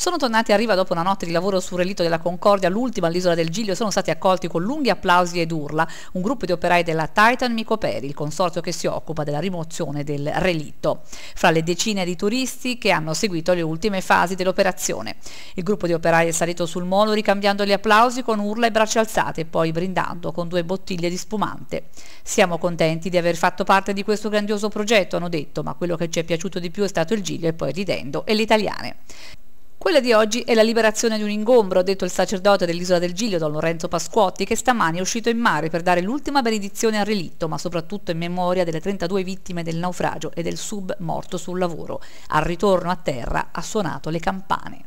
Sono tornati a riva dopo una notte di lavoro sul relitto della Concordia, l'ultima all'isola del Giglio, sono stati accolti con lunghi applausi ed urla un gruppo di operai della Titan Micoperi, il consorzio che si occupa della rimozione del relitto, fra le decine di turisti che hanno seguito le ultime fasi dell'operazione. Il gruppo di operai è salito sul molo ricambiando gli applausi con urla e braccia alzate poi brindando con due bottiglie di spumante. Siamo contenti di aver fatto parte di questo grandioso progetto, hanno detto, ma quello che ci è piaciuto di più è stato il Giglio e poi ridendo e le italiane. Quella di oggi è la liberazione di un ingombro, ha detto il sacerdote dell'isola del Giglio, Don Lorenzo Pasquotti, che stamani è uscito in mare per dare l'ultima benedizione al relitto, ma soprattutto in memoria delle 32 vittime del naufragio e del sub morto sul lavoro. Al ritorno a terra ha suonato le campane.